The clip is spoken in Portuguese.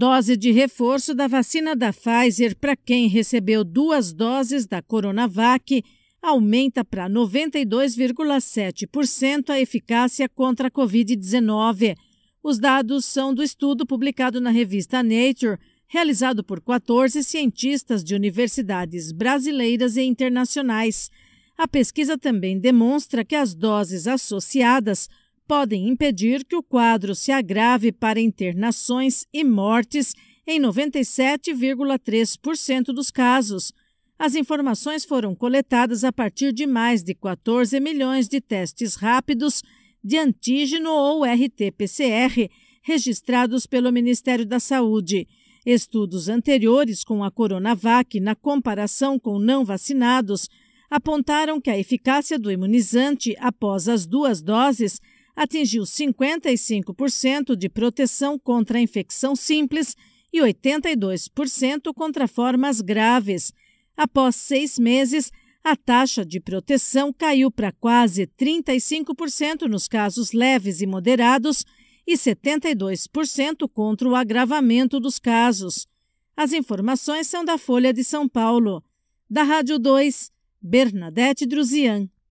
Dose de reforço da vacina da Pfizer para quem recebeu duas doses da Coronavac aumenta para 92,7% a eficácia contra a Covid-19. Os dados são do estudo publicado na revista Nature, realizado por 14 cientistas de universidades brasileiras e internacionais. A pesquisa também demonstra que as doses associadas podem impedir que o quadro se agrave para internações e mortes em 97,3% dos casos. As informações foram coletadas a partir de mais de 14 milhões de testes rápidos de antígeno ou RT-PCR registrados pelo Ministério da Saúde. Estudos anteriores com a Coronavac, na comparação com não vacinados, apontaram que a eficácia do imunizante após as duas doses atingiu 55% de proteção contra a infecção simples e 82% contra formas graves. Após seis meses, a taxa de proteção caiu para quase 35% nos casos leves e moderados e 72% contra o agravamento dos casos. As informações são da Folha de São Paulo. Da Rádio 2, Bernadette Druzian.